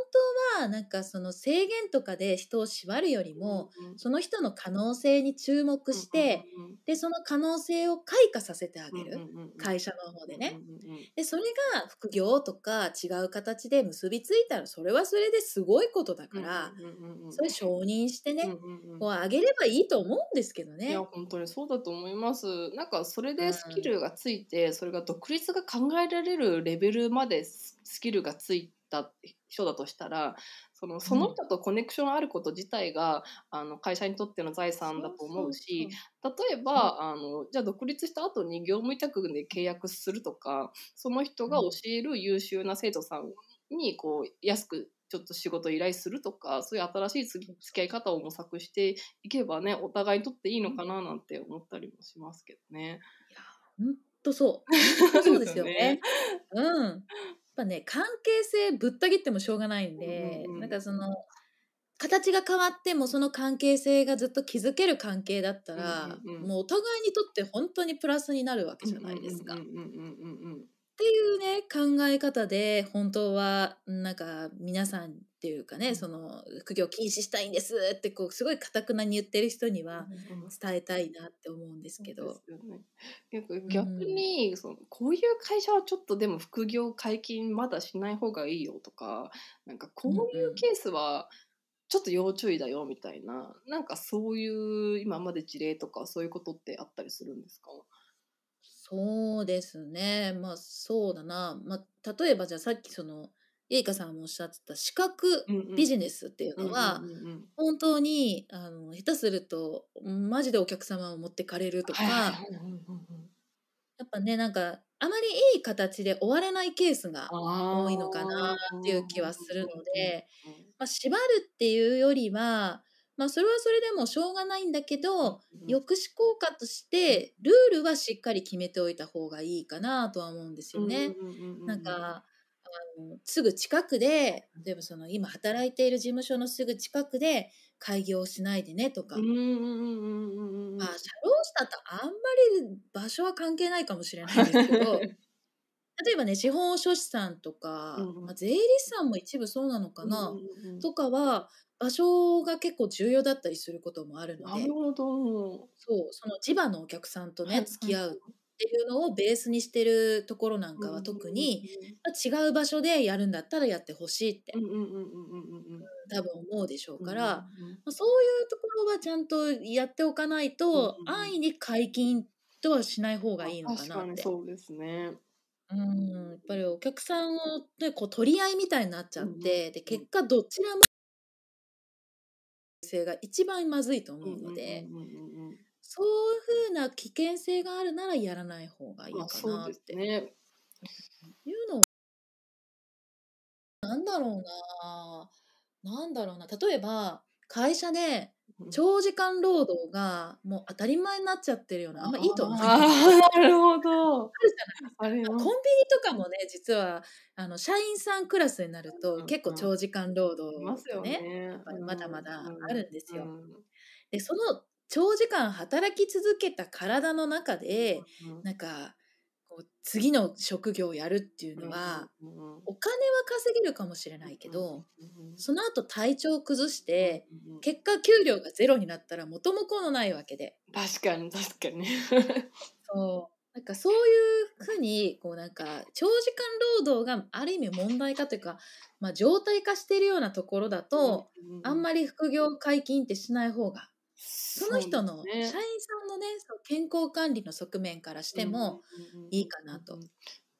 当はなんかその制限とかで人を縛るよりも、うんうん、その人の可能性に注目して、うんうんうん、でその可能性を開花させてあげる、うんうんうん、会社の方でね、うんうんうん、でそれが副業とか違う形で結びついたらそれはそれですごいことだから、うんうんうんうん、それ承認してね、うんうん、こうあげればいいと思うんですけどね。いや本当にそうだと思いますなんかそれでスキルがついて、うん、それが独立が考えられるレベルまでスキルがついてた人だとしたらそのその人とコネクションあること自体が、うん、あの会社にとっての財産だと思うし例えばあのじゃあ独立した後に業務委託で契約するとかその人が教える優秀な生徒さんにこう安くちょっと仕事依頼するとかそういう新しい付き合い方を模索していけばねお互いにとっていいのかななんて思ったりもしますけどね。いや本当そう。そうですよね。よねうん。ぱね関係性ぶった切ってもしょうがないんで、うん、なんかその形が変わってもその関係性がずっと築ける関係だったら、うんうんうん、もうお互いにとって本当にプラスになるわけじゃないですか。っていうね考え方で本当はなんか皆さんっていうかね、うん、その副業禁止したいんですってこうすごいかたくなに言ってる人には伝えたいなって思うんですけど。ね、逆に、うん、そのこういう会社はちょっとでも副業解禁まだしない方がいいよとかなんかこういうケースはちょっと要注意だよみたいな、うん、なんかそういう今まで事例とかそういうことってあったりするんですかそうですねまあそうだな、まあ、例えばじゃあさっきそのゆいかさんもおっしゃってた視覚ビジネスっていうのは本当にあの下手するとマジでお客様を持ってかれるとかやっぱねなんかあまりいい形で終われないケースが多いのかなっていう気はするので、まあ、縛るっていうよりは、まあ、それはそれでもしょうがないんだけど抑止効果としてルールはしっかり決めておいた方がいいかなとは思うんですよね。なんかあのすぐ近くで例えばその今働いている事務所のすぐ近くで開業しないでねとか、まあ、社労士だとあんまり場所は関係ないかもしれないですけど 例えばね司法書士さんとか、うんまあ、税理士さんも一部そうなのかな、うんうん、とかは場所が結構重要だったりすることもあるのでそうその地場のお客さんとね、付き合うっていうのをベースにしてるところなんかは特に、違う場所でやるんだったらやってほしいって、多分思うでしょうから、うそういうところはちゃんとやっておかないと、安易に解禁とはしない方がいいのかなって。そうですねうん、やっぱりお客さんを、でこう取り合いみたいになっちゃって、で結果どちらも性が一番まずいと思うので、うんうんうんそういうふうな危険性があるならやらない方がいいかなってね。いうのなんだろうななんだろうな例えば会社で長時間労働がもう当たり前になっちゃってるようなあんまいいと思うあなるほど。あるじゃないあれコンビニとかもね実はあの社員さんクラスになると結構長時間労働ますよねやっぱりまだまだあるんですよ。うんでその長時間働き続けた体の中で、うん、なんかこう次の職業をやるっていうのは、うん、お金は稼げるかもしれないけど、うん、その後体調を崩して、結果給料がゼロになったら元も子もないわけで確かに確かにそうなんかそういうふうにこうなんか長時間労働がある意味問題化というか、まあ、常態化しているようなところだと、あんまり副業解禁ってしない方がその人の社員さんのね、健康管理の側面からしてもいいかなと。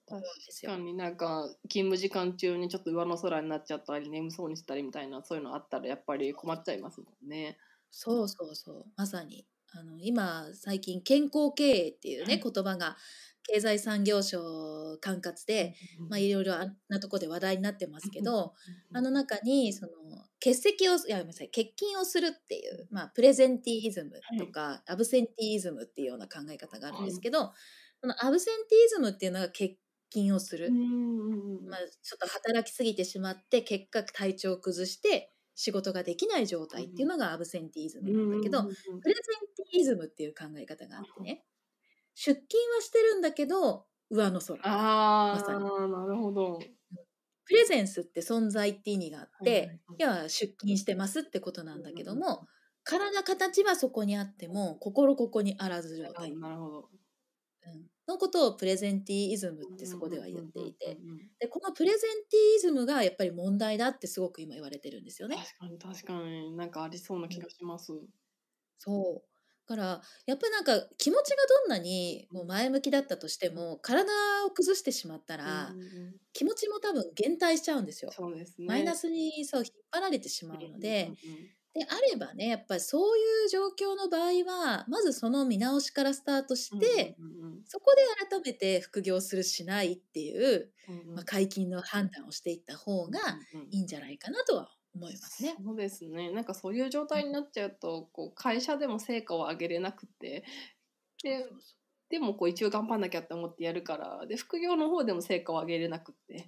確かになんか勤務時間中にちょっと上の空になっちゃったり眠そうにしたりみたいなそういうのあったらやっぱり困っちゃいますもんね。そうそうそうまさにあの今最近健康経営っていうね、言葉が経済産業省管轄で、まあ、いろいろなとこで話題になってますけど、あの中にその欠席をいやごめんなさい欠勤をするっていう、まあ、プレゼンティーズムとか、はい、アブセンティーズムっていうような考え方があるんですけど、はい、そのアブセンティーズムっていうのが欠勤をする、まあ、ちょっと働きすぎてしまって結果体調を崩して仕事ができない状態っていうのがアブセンティーズムなんだけど、プレゼンティーズムっていう考え方があってね。出勤はしてるんだけど、上の空。ああなるほど。プレゼンスって存在って意味があって、いは出勤してますってことなんだけども、体形はそこにあっても、心ここにあらず状態。なるほど。うん、のことをプレゼンティイズムってそこでは言っていて、でこのプレゼンティイズムがやっぱり問題だってすごく今言われてるんですよね。確かに確かになんかありそうな気がします。そうからやっぱなんか気持ちがどんなにもう前向きだったとしても体を崩してしまったら、気持ちも多分減退しちゃうんですよ。そうですね、マイナスにそう引っ張られてしまうので、であればねやっぱりそういう状況の場合はまずその見直しからスタートして、そこで改めて副業するしないっていう、まあ、解禁の判断をしていった方がいいんじゃないかなとは思いますね。そうですね。なんかそういう状態になっちゃうと、こう会社でも成果を上げれなくて、ででもこう一応頑張んなきゃって思ってやるから、で副業の方でも成果を上げれなくて、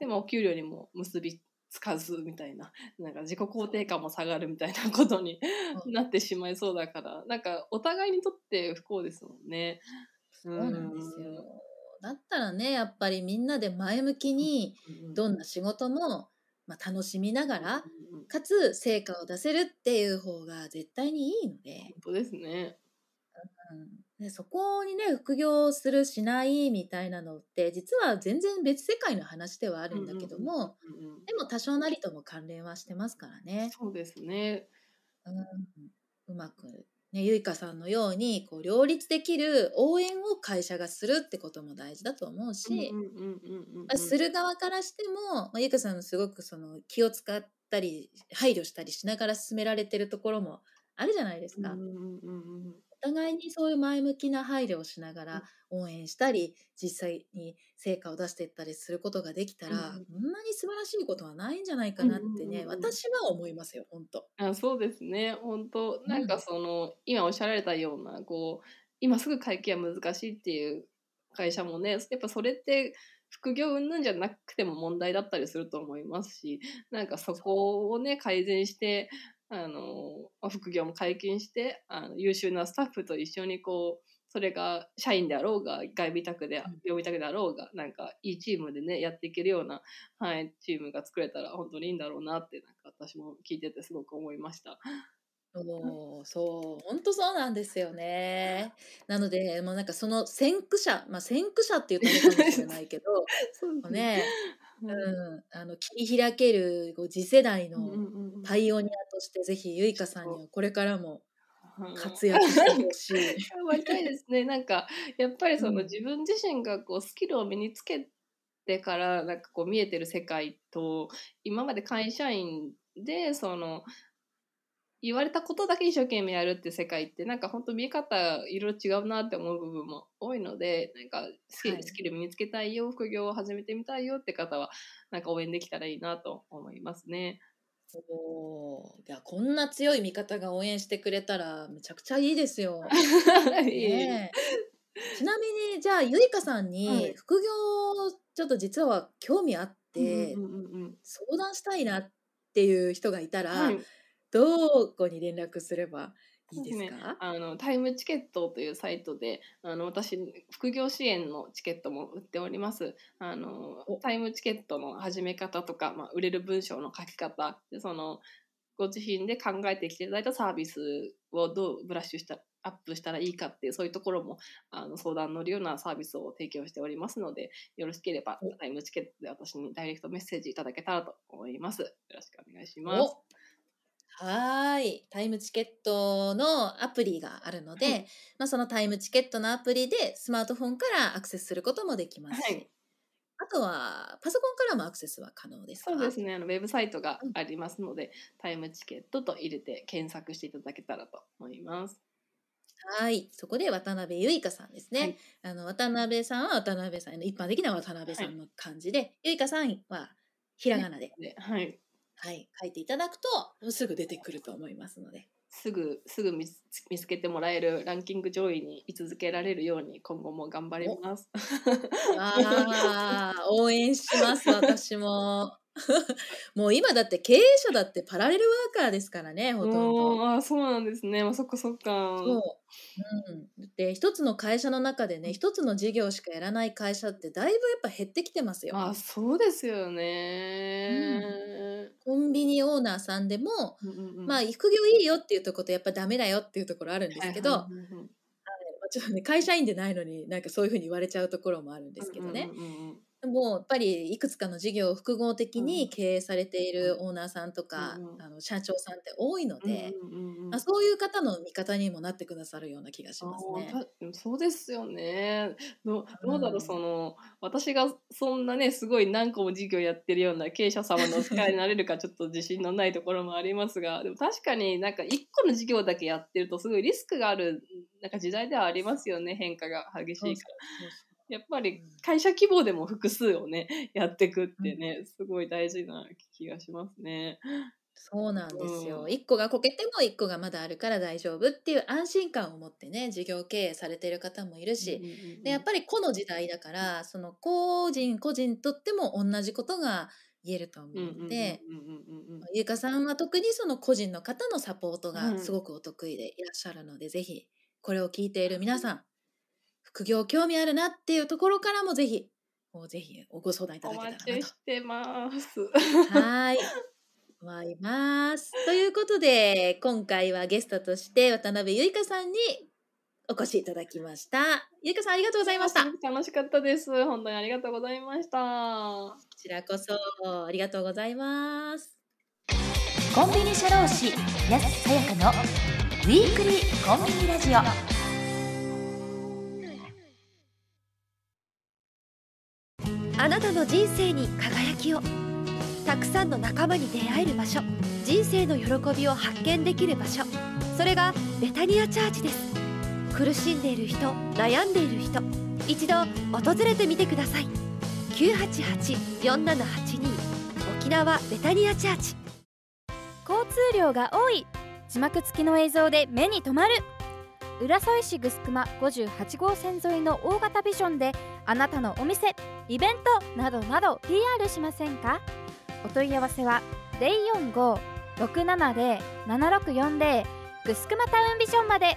でもお給料にも結びつかずみたいな、なんか自己肯定感も下がるみたいなことになってしまいそうだから、なんかお互いにとって不幸ですもんね。そうなんですよ。だったらね、やっぱりみんなで前向きに、どんな仕事も、まあ、楽しみながら、かつ成果を出せるっていう方が絶対にいいので。本当ですね。うん、でそこにね副業するしないみたいなのって実は全然別世界の話ではあるんだけども、うんうんうん、でも多少なりとも関連はしてますからね。そうですね、うん、うまくね、ゆいかさんのようにこう両立できる応援を会社がするってことも大事だと思うしする側からしても、まあ、ゆいかさんのすごくその気を使ったり配慮したりしながら進められてるところもあるじゃないですか。お互いにそういう前向きな配慮をしながら応援したり、実際に成果を出していったりすることができたら、こ、うん、んなに素晴らしいことはないんじゃないかなってね、私は思いますよ、本当。あ、そうですね、本当なんかその、うん、今おっしゃられたような、こう今すぐ会計は難しいっていう会社もね、やっぱそれって副業云々じゃなくても問題だったりすると思いますし、なんかそこをね改善して。あの副業も解禁してあの優秀なスタッフと一緒にこうそれが社員であろうが外部委託で、業務委託であろうがなんかいいチームでねやっていけるような、はい、チームが作れたら本当にいいんだろうなってなんか私も聞いててすごく思いました。そそう本当そうなんですよね。なのでもうなんかその先駆者、まあ、先駆者って言ったあかもしれないけど そうね、ねうん、あの切り開ける次世代のパイオニアとして、ぜひゆいかさんにはこれからも活躍してほしい。いですね。なんかやっぱりその、自分自身がこうスキルを身につけてからなんかこう見えてる世界と今まで会社員でその言われたことだけ一生懸命やるって世界ってなんか本当見え方いろいろ違うなって思う部分も多いのでなんかスキル,、スキル身につけたいよ副業を始めてみたいよって方はなんか応援できたらいいなと思いますね。おいやこんな強い味方が応援してくれたらめちゃくちゃいいですよ。ね、ちなみにじゃあゆいかさんに副業ちょっと実は興味あって、相談したいなっていう人がいたら。はいどこに連絡すればいいですか、ね、あのタイムチケットというサイトであの私副業支援のチケットも売っておりますあのタイムチケットの始め方とか、まあ、売れる文章の書き方でそのご自身で考えてきていただいたサービスをどうブラッシュしたアップしたらいいかっていうそういうところもあの相談乗るようなサービスを提供しておりますのでよろしければタイムチケットで私にダイレクトメッセージいただけたらと思いますよろしくお願いしますはい。タイムチケットのアプリがあるので、はい、まあ、そのタイムチケットのアプリでスマートフォンからアクセスすることもできますし、はい、あとはパソコンからもアクセスは可能ですかそうですね。あのウェブサイトがありますので、うん、タイムチケットと入れて検索していただけたらと思います。はい、そこで渡辺ゆいかさんですね。はい、あの渡辺さんは渡辺さん一般的な渡辺さんの感じで、はい、ゆいかさんはひらがなで。はい、はい、書いていただくとすぐ出てくると思いますので。すぐすぐ見つけてもらえるランキング上位に居続けられるように今後も頑張ります。ああ応援します私も。もう今だって経営者だってパラレルワーカーですからね、ほとんど。あそうなんですね。まあ、そっかそっか。そう。うん。で、一つの会社の中でね、一つの事業しかやらない会社ってだいぶやっぱ減ってきてますよ。あそうですよね、うん、コンビニオーナーさんでも、うんうんうん、まあ、副業いいよっていうところとやっぱダメだよっていうところあるんですけど、会社員でないのになんかそういうふうに言われちゃうところもあるんですけどね。うんうんうんもうやっぱりいくつかの事業を複合的に経営されているオーナーさんとか、うん、あの社長さんって多いので、そういう方の味方にもなってくださるような気がしますね。そうですよねどどうだろう、その私がそんなねすごい何個も事業やってるような経営者様のお使いになれるかちょっと自信のないところもありますがでも確かになんか1個の事業だけやってるとすごいリスクがあるなんか時代ではありますよね変化が激しいから。そうそうそうやっぱり会社規模でも複数をね やっていくってね、すごい大事な気がしますね。そうなんですよ、うん、1個がこけても1個がまだあるから大丈夫っていう安心感を持ってね事業経営されてる方もいるし、でやっぱり個の時代だからその個人個人とっても同じことが言えると思うのでゆかさんは特にその個人の方のサポートがすごくお得意でいらっしゃるので、うん、ぜひこれを聞いている皆さん副業興味あるなっていうところからもぜひもうぜひおご相談いただけたらなと。お待ちしてます。はい。思います。ということで、今回はゲストとして渡辺ゆいかさんにお越しいただきました。ゆいかさんありがとうございました。楽しかったです。本当にありがとうございました。こちらこそありがとうございます。コンビニ社労士安さやかのウィークリーコンビニラジオ。あなたの人生に輝きをたくさんの仲間に出会える場所人生の喜びを発見できる場所それがベタニアチャーチです苦しんでいる人悩んでいる人一度訪れてみてください988-4782沖縄ベタニアチャーチ交通量が多い字幕付きの映像で目に留まる浦添市ぐすくま58号線沿いの大型ビジョンであなたのお店イベントなどなど PR しませんかお問い合わせは045-670-7640ぐすくまタウンビジョンまで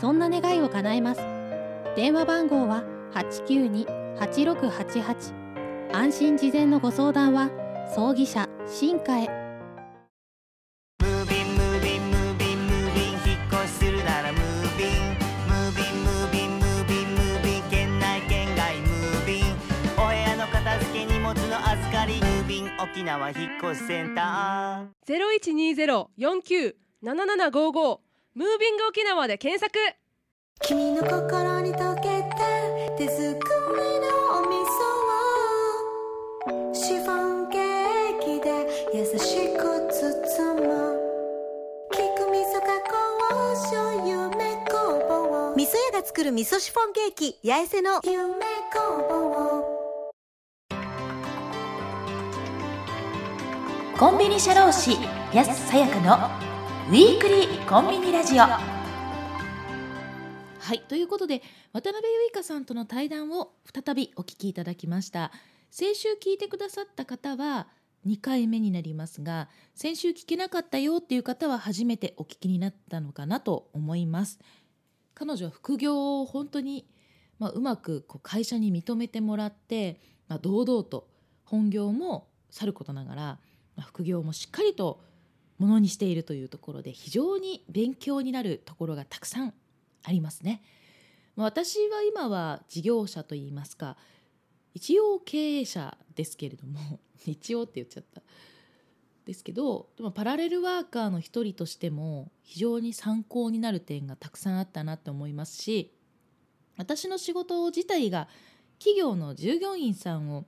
そんな願いを叶えます電話番号は892-8688安心事前のご相談は葬儀社新華へムービンムービンムービンムービン引っ越しするならムービンムービンムービンムービンムービン県内県外ムービンお部屋の片付け荷物の預かりムービン沖縄引っ越しセンター0120-49-7755ムービング沖縄で検索君の心に溶けて手作りのお味噌をシフォンケーキで優しく包む菊味噌加工醤油め工房味噌屋が作る味噌シフォンケーキ八重瀬の夢ぼ房コンビニ社労士安さやかのウィークリーコンビニラジオ。はいということで渡辺由香さんとの対談を再びお聞きいただきました先週聞いてくださった方は2回目になりますが先週聞けなかったよっていう方は初めてお聞きになったのかなと思います彼女は副業を本当に、まあ、うまくこう会社に認めてもらって、まあ、堂々と本業もさることながら、副業もしっかりとものにしているというところで非常に勉強になるところがたくさんありますね。私は今は事業者といいますか一応経営者ですけれども 一応って言っちゃったですけどでもパラレルワーカーの一人としても非常に参考になる点がたくさんあったなと思いますし私の仕事自体が企業の従業員さんを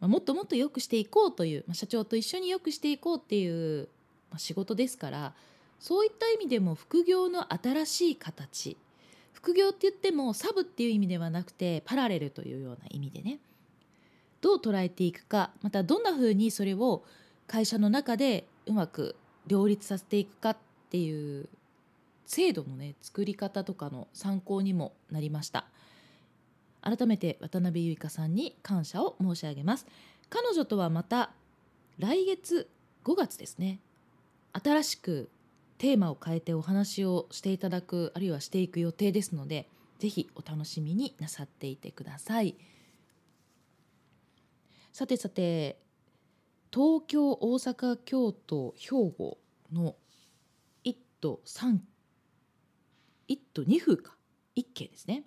もっともっと良くしていこうという、まあ、社長と一緒に良くしていこうっていうまあ、仕事ですからそういった意味でも副業の新しい形副業って言ってもサブっていう意味ではなくてパラレルというような意味でねどう捉えていくかまたどんなふうにそれを会社の中でうまく両立させていくかっていう制度のね作り方とかの参考にもなりました改めて渡辺結香さんに感謝を申し上げます彼女とはまた来月5月ですね新しくテーマを変えてお話をしていただくあるいはしていく予定ですので是非お楽しみになさっていてください。さてさて東京大阪京都兵庫の1都3 1都2府か1県ですね。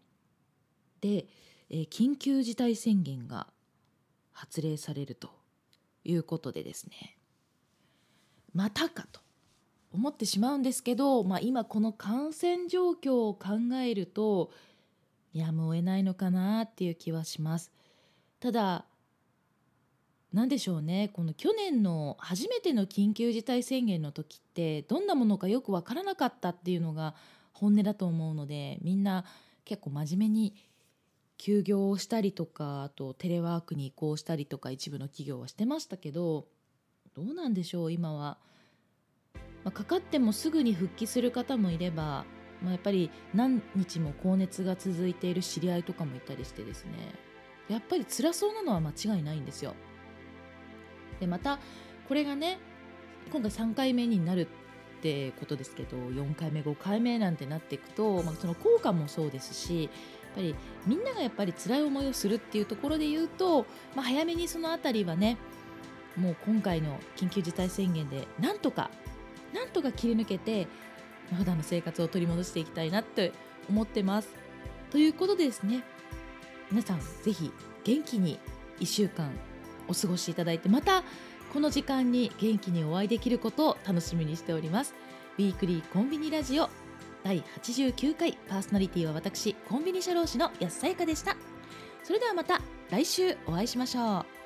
で、えー、緊急事態宣言が発令されるということでですねまたかと思ってしまうんですけど、まあ、今この感染状況を考えるとやむを得ないのかなっていう気はします。ただ何でしょうねこの去年の初めての緊急事態宣言の時ってどんなものかよく分からなかったっていうのが本音だと思うのでみんな結構真面目に休業をしたりとかあとテレワークに移行したりとか一部の企業はしてましたけどどうなんでしょう今は、まあ、かかってもすぐに復帰する方もいれば、まあ、やっぱり何日も高熱が続いている知り合いとかもいたりしてですねやっぱり辛そうなのは間違いないんですよでまたこれがね今回3回目になるってことですけど4回目5回目なんてなっていくと、まあ、その効果もそうですしやっぱりみんながやっぱり辛い思いをするっていうところで言うと、まあ、早めにその辺りはねもう今回の緊急事態宣言でなんとかなんとか切り抜けて普段の生活を取り戻していきたいなって思ってます。ということでですね皆さんぜひ元気に1週間お過ごしいただいてまたこの時間に元気にお会いできることを楽しみにしております。ウィークリーコンビニラジオ第89回パーソナリティは私コンビニ社労士の安さゆかでした。それではまた来週お会いしましょう。